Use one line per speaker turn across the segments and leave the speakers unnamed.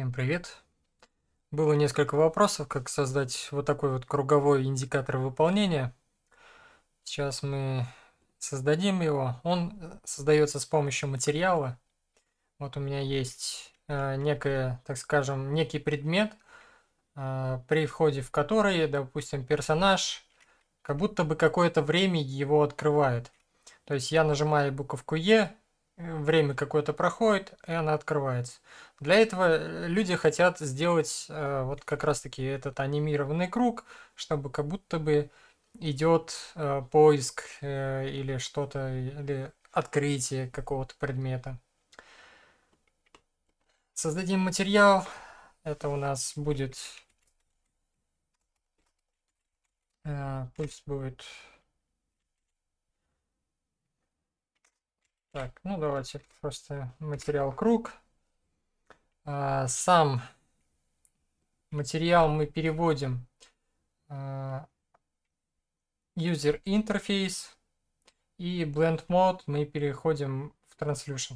Всем привет! Было несколько вопросов, как создать вот такой вот круговой индикатор выполнения. Сейчас мы создадим его. Он э, создается с помощью материала. Вот у меня есть э, некое, так скажем, некий предмет, э, при входе в который, допустим, персонаж как будто бы какое-то время его открывает. То есть я нажимаю буковку Е, Э, время какое-то проходит, и она открывается. Для этого э, люди хотят сделать э, вот как раз-таки этот анимированный круг, чтобы как будто бы идет э, поиск э, или что-то, или открытие какого-то предмета. Создадим материал. Это у нас будет... Э, пусть будет Так, ну давайте просто материал круг. А, сам материал мы переводим а, user interface и blend mode мы переходим в translution.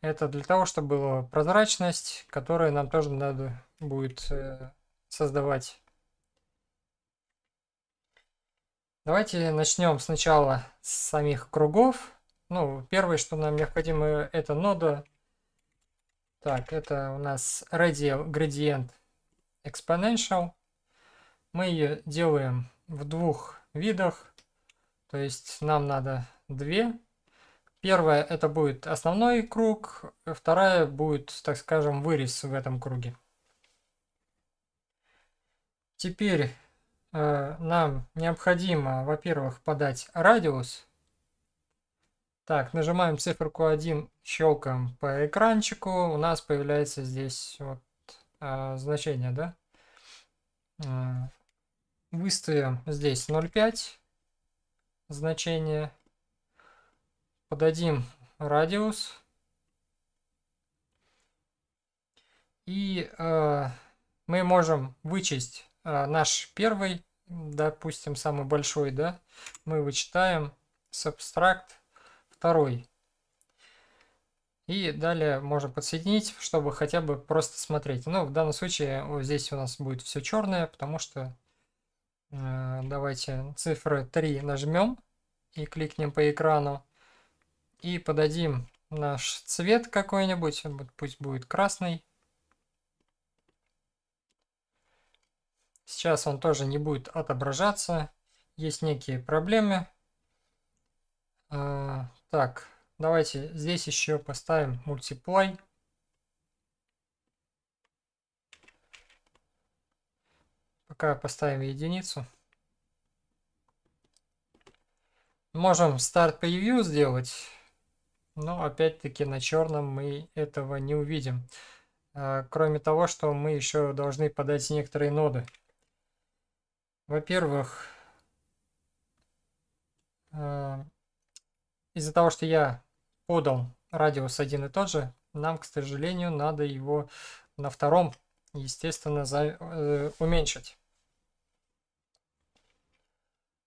Это для того, чтобы была прозрачность, которую нам тоже надо будет э, создавать. Давайте начнем сначала с самих кругов. Ну, первое, что нам необходимо, это нода. Так, это у нас radial gradient exponential. Мы ее делаем в двух видах. То есть нам надо две. Первая это будет основной круг, вторая будет, так скажем, вырез в этом круге. Теперь э, нам необходимо, во-первых, подать радиус так, нажимаем циферку 1, щелкаем по экранчику. У нас появляется здесь вот а, значение, да? А, выставим здесь 0,5 значение. Подадим радиус. И а, мы можем вычесть а, наш первый, допустим, самый большой, да? Мы вычитаем субстракт второй. И далее можно подсоединить, чтобы хотя бы просто смотреть. но ну, в данном случае вот здесь у нас будет все черное, потому что э, давайте цифры 3 нажмем и кликнем по экрану. И подадим наш цвет какой-нибудь, пусть будет красный. Сейчас он тоже не будет отображаться. Есть некие проблемы. Э, так, давайте здесь еще поставим мультиплей, Пока поставим единицу. Можем старт превью сделать, но опять-таки на черном мы этого не увидим. А, кроме того, что мы еще должны подать некоторые ноды. Во-первых, а, из-за того, что я подал радиус один и тот же, нам, к сожалению, надо его на втором, естественно, за, э, уменьшить.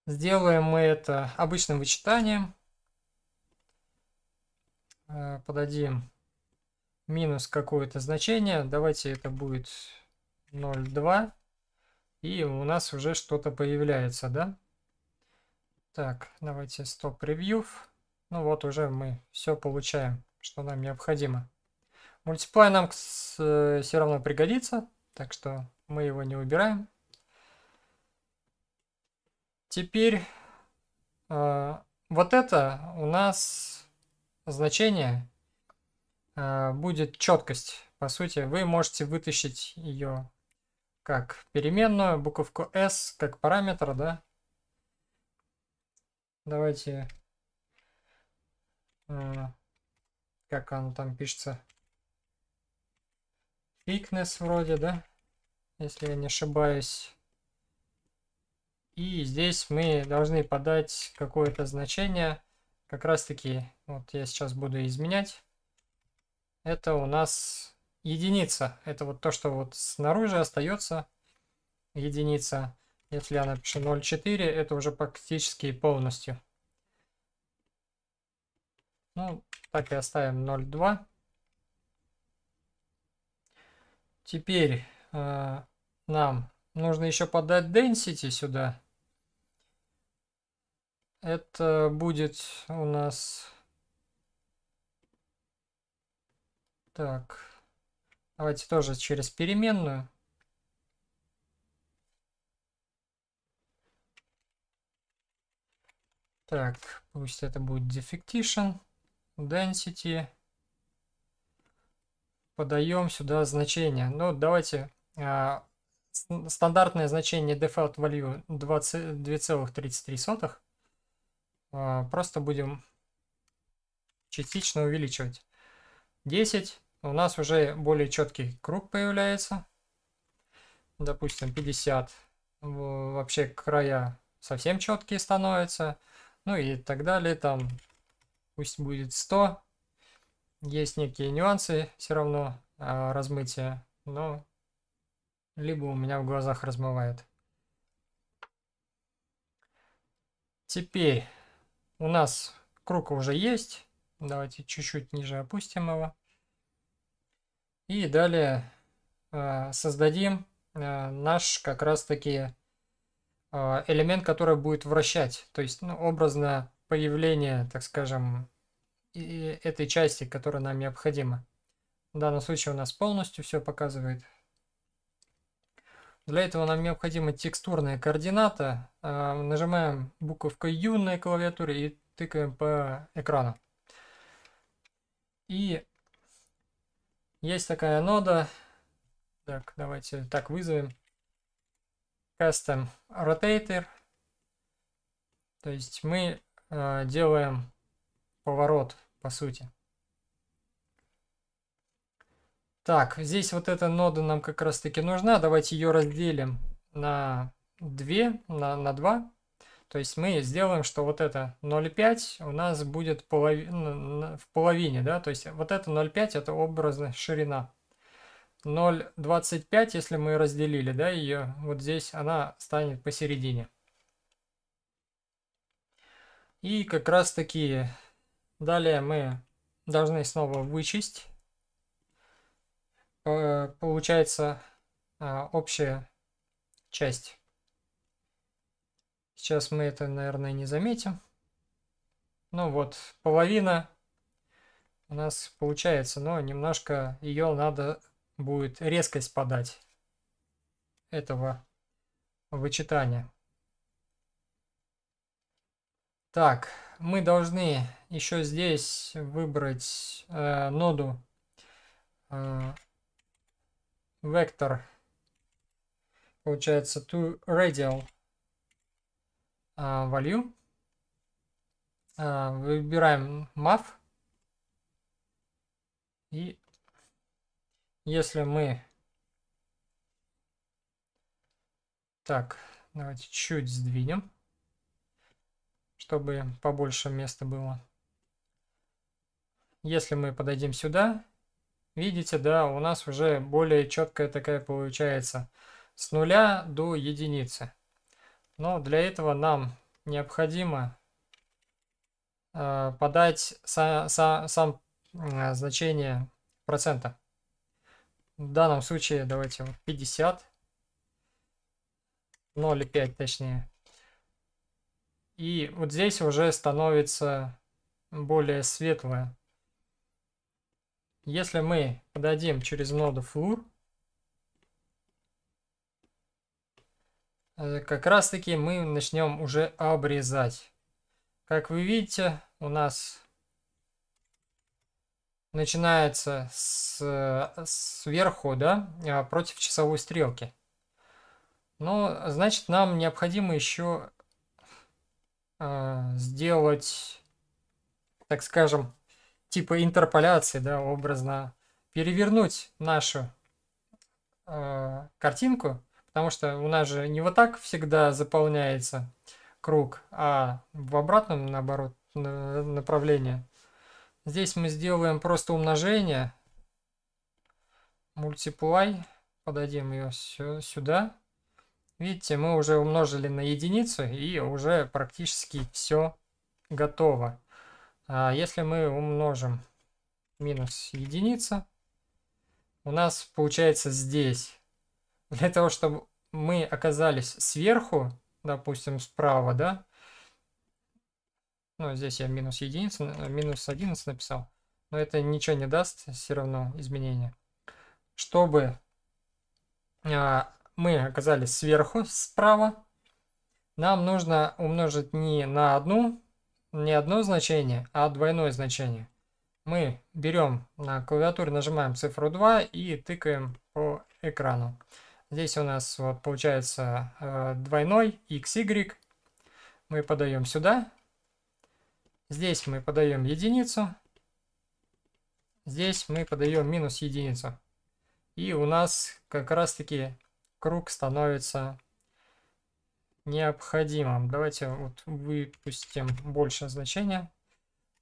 Сделаем мы это обычным вычитанием. Э, подадим минус какое-то значение. Давайте это будет 0,2. И у нас уже что-то появляется, да? Так, давайте стоп превьюв. Ну вот уже мы все получаем, что нам необходимо. Мультиплай нам э, все равно пригодится, так что мы его не убираем. Теперь э, вот это у нас значение э, будет четкость. По сути, вы можете вытащить ее как переменную, буковку S как параметр, да. Давайте Э, как оно там пишется, thickness вроде, да, если я не ошибаюсь. И здесь мы должны подать какое-то значение, как раз таки, вот я сейчас буду изменять, это у нас единица, это вот то, что вот снаружи остается единица, если я напишу 0,4, это уже практически полностью. Ну, так и оставим 0,2. Теперь э, нам нужно еще подать density сюда. Это будет у нас... Так, давайте тоже через переменную. Так, пусть это будет defectition density. Подаем сюда значение. Ну, давайте э, стандартное значение default value 2,33. Э, а, просто будем частично увеличивать. 10. У нас уже более четкий круг появляется. Допустим, 50. Вообще края совсем четкие становятся. Ну и так далее. Там пусть будет 100. Есть некие нюансы все равно э, размытия, но либо у меня в глазах размывает. Теперь у нас круг уже есть. Давайте чуть-чуть ниже опустим его. И далее э, создадим э, наш как раз таки элемент, который будет вращать. То есть ну, образно появление, так скажем, этой части, которая нам необходима. В данном случае у нас полностью все показывает. Для этого нам необходима текстурная координата. А, нажимаем буковкой U на клавиатуре и тыкаем по экрану. И есть такая нода. Так, давайте так вызовем. Custom Rotator. То есть мы Э, делаем поворот, по сути. Так, здесь вот эта нода нам как раз таки нужна. Давайте ее разделим на 2, на, на 2. То есть мы сделаем, что вот это 0,5 у нас будет полови... Ну, в половине, да, то есть вот это 0,5 это образная ширина. 0,25, если мы разделили, да, ее вот здесь она станет посередине. И как раз таки далее мы должны снова вычесть. Э, получается а, общая часть. Сейчас мы это, наверное, не заметим. Ну вот, половина у нас получается, но немножко ее надо будет резкость подать этого вычитания. Так, мы должны еще здесь выбрать э, ноду э, вектор, получается, to radial э, value. Э, выбираем map. И если мы... Так, давайте чуть сдвинем чтобы побольше места было. Если мы подойдем сюда, видите, да, у нас уже более четкая такая получается с нуля до единицы. Но для этого нам необходимо э, подать са са сам э, значение процента. В данном случае давайте 50, 0,5 точнее. И вот здесь уже становится более светлое. Если мы подадим через ноду Flur, э, как раз таки мы начнем уже обрезать. Как вы видите, у нас начинается с, э, сверху, да, а, против часовой стрелки. Ну, значит, нам необходимо еще а, сделать, так скажем, типа интерполяции, да, образно перевернуть нашу э, картинку, потому что у нас же не вот так всегда заполняется круг, а в обратном, наоборот, направлении. Здесь мы сделаем просто умножение, multiply, подадим ее сюда, Видите, мы уже умножили на единицу и уже практически все готово. А если мы умножим минус единица, у нас получается здесь. Для того, чтобы мы оказались сверху, допустим, справа, да? Ну, здесь я минус единица, э, минус 11 написал. Но это ничего не даст, все равно изменения. Чтобы а, мы оказались сверху справа, нам нужно умножить не на одну, не одно значение, а двойное значение. Мы берем на клавиатуре, нажимаем цифру 2 и тыкаем по экрану. Здесь у нас вот получается э, двойной xy. Мы подаем сюда. Здесь мы подаем единицу. Здесь мы подаем минус единицу. И у нас как раз таки круг становится необходимым. Давайте вот выпустим больше значения.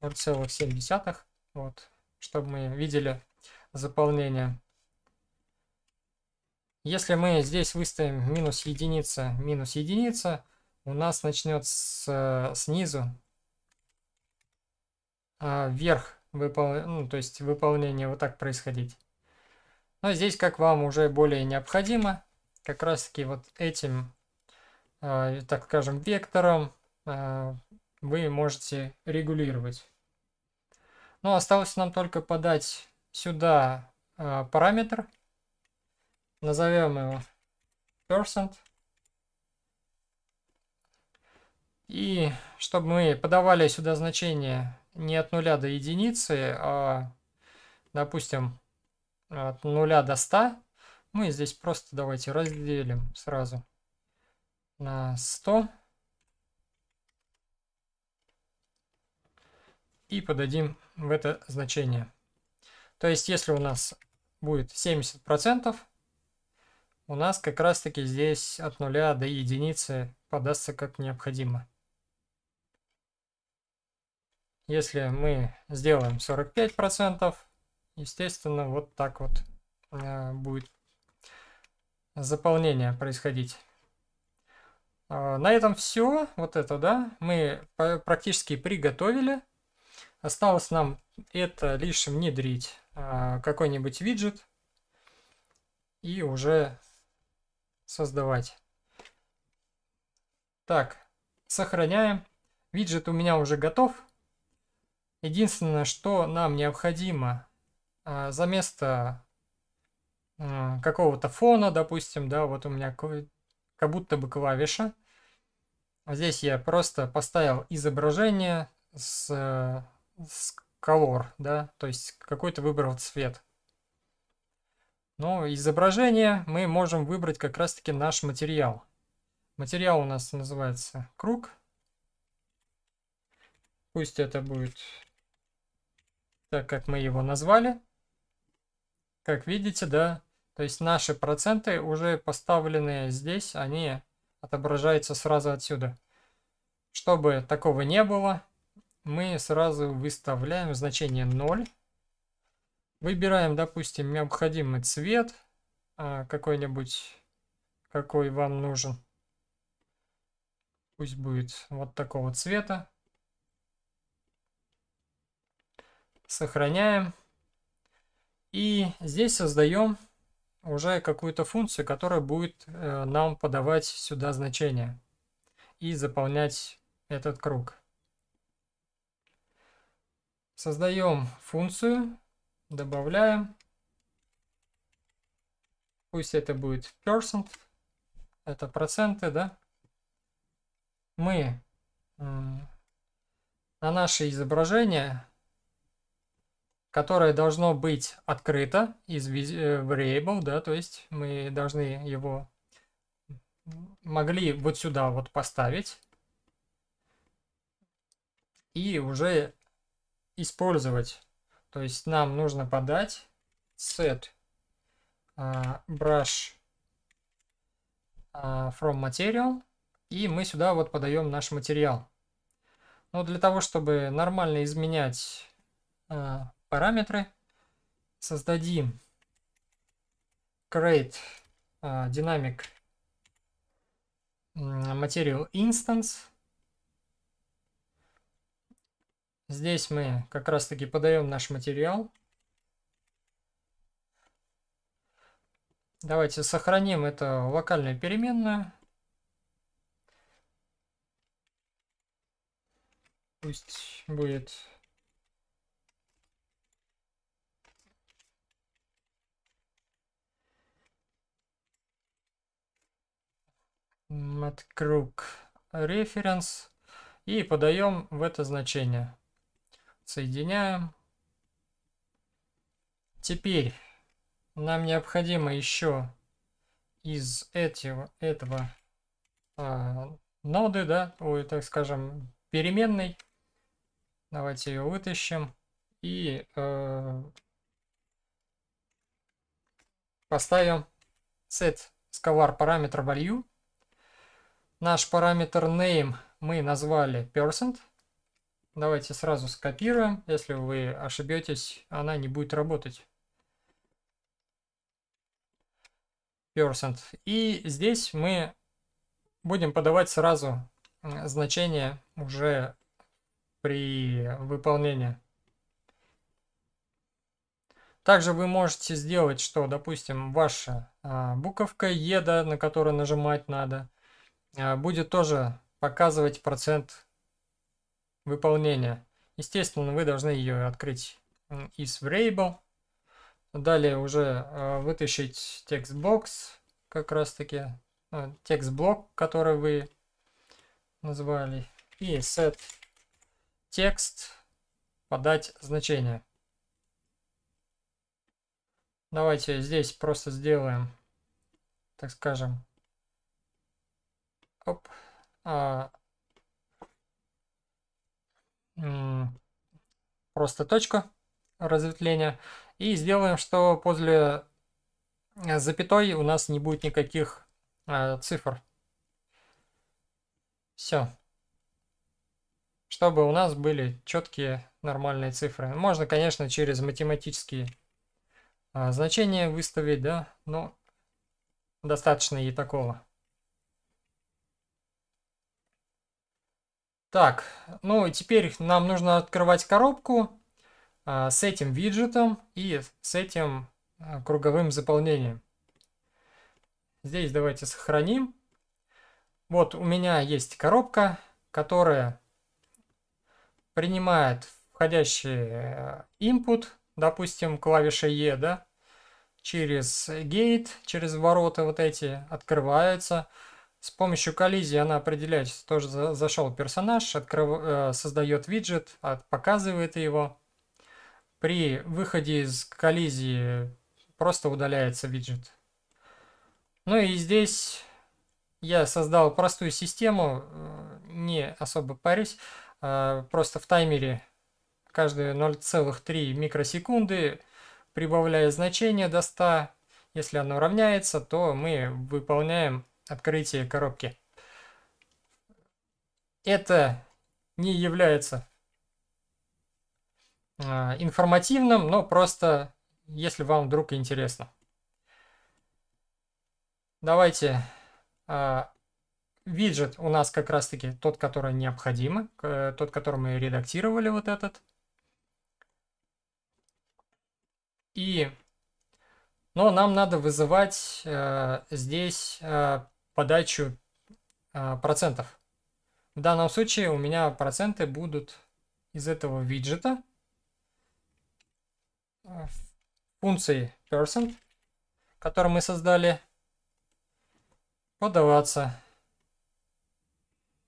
0,7. Вот, чтобы мы видели заполнение. Если мы здесь выставим минус единица, минус единица, у нас начнет с, снизу а вверх, выпол... ну, то есть выполнение вот так происходить. Но здесь, как вам уже более необходимо, как раз таки вот этим, э, так скажем, вектором э, вы можете регулировать. Ну, осталось нам только подать сюда э, параметр. Назовем его percent. И чтобы мы подавали сюда значение не от 0 до единицы, а, допустим, от 0 до 100, мы здесь просто давайте разделим сразу на 100. И подадим в это значение. То есть, если у нас будет 70%, у нас как раз-таки здесь от 0 до единицы подастся как необходимо. Если мы сделаем 45%, естественно, вот так вот э, будет заполнение происходить. А, на этом все. Вот это, да, мы практически приготовили. Осталось нам это лишь внедрить а, какой-нибудь виджет и уже создавать. Так, сохраняем. Виджет у меня уже готов. Единственное, что нам необходимо а, за место какого-то фона, допустим, да, вот у меня как будто бы клавиша. Здесь я просто поставил изображение с, э, с color, да, то есть какой-то выбрал цвет. Но изображение мы можем выбрать как раз-таки наш материал. Материал у нас называется круг. Пусть это будет так, как мы его назвали. Как видите, да, то есть наши проценты уже поставленные здесь, они отображаются сразу отсюда. Чтобы такого не было, мы сразу выставляем значение 0. Выбираем, допустим, необходимый цвет, а, какой-нибудь, какой вам нужен. Пусть будет вот такого цвета. Сохраняем. И здесь создаем уже какую-то функцию, которая будет э, нам подавать сюда значение и заполнять этот круг. Создаем функцию, добавляем. Пусть это будет percent, это проценты, да? Мы на наше изображение которое должно быть открыто из variable, э, да, то есть мы должны его могли вот сюда вот поставить и уже использовать. То есть нам нужно подать set а, brush а, from material и мы сюда вот подаем наш материал. Но для того, чтобы нормально изменять а, параметры. Создадим create uh, dynamic material instance. Здесь мы как раз таки подаем наш материал. Давайте сохраним это в локальную переменную. Пусть будет от круг reference и подаем в это значение. Соединяем. Теперь нам необходимо еще из этого, этого а, ноды, да, ой, так скажем, переменной. Давайте ее вытащим и э, поставим set scalar параметр value Наш параметр name мы назвали percent. Давайте сразу скопируем. Если вы ошибетесь, она не будет работать. Percent. И здесь мы будем подавать сразу значение уже при выполнении. Также вы можете сделать, что, допустим, ваша а, буковка да, на которую нажимать надо, а, будет тоже показывать процент выполнения. Естественно, вы должны ее открыть из variable. Далее уже а, вытащить текстбокс, как раз таки а, текст-блок, который вы назвали. И set текст подать значение. Давайте здесь просто сделаем, так скажем, Оп. А, просто точка разветвления. И сделаем, что после э, запятой у нас не будет никаких а, цифр. Все. Чтобы у нас были четкие нормальные цифры. Можно, конечно, через математические а, значения выставить, да, но достаточно и такого. Так, ну и теперь нам нужно открывать коробку э, с этим виджетом и с этим э, круговым заполнением. Здесь давайте сохраним. Вот у меня есть коробка, которая принимает входящий э, input, допустим, клавиша E, да, через gate, через ворота вот эти открывается. С помощью коллизии она определяет, что же зашел персонаж, открыв... Э, создает виджет, показывает его. При выходе из коллизии просто удаляется виджет. Ну и здесь я создал простую систему, э, не особо парюсь, э, просто в таймере каждые 0,3 микросекунды прибавляя значение до 100, если оно равняется, то мы выполняем открытие коробки. Это не является а, информативным, но просто если вам вдруг интересно. Давайте а, виджет у нас как раз таки тот, который необходим, тот, который мы редактировали вот этот. И, но нам надо вызывать э, здесь э, подачу а, процентов. В данном случае у меня проценты будут из этого виджета а, функции percent, которую мы создали, подаваться.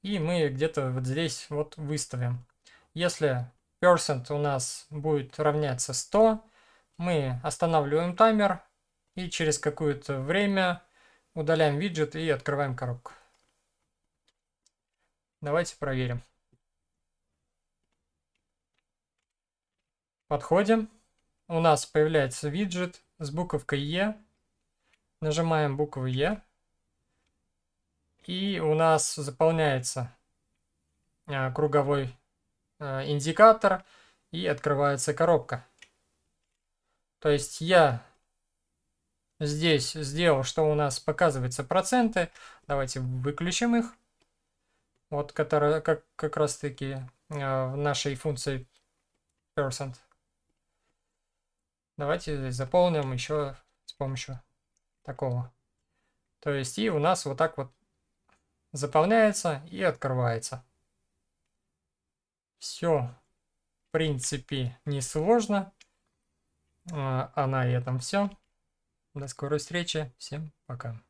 И мы где-то вот здесь вот выставим. Если percent у нас будет равняться 100, мы останавливаем таймер и через какое-то время Удаляем виджет и открываем коробку. Давайте проверим. Подходим. У нас появляется виджет с буковкой Е. Нажимаем букву Е. И у нас заполняется а, круговой а, индикатор и открывается коробка. То есть я здесь сделал, что у нас показываются проценты. Давайте выключим их. Вот которые как, как раз таки э, в нашей функции percent. Давайте заполним еще с помощью такого. То есть и у нас вот так вот заполняется и открывается. Все, в принципе, несложно. Э, а на этом все. До скорой встречи. Всем пока.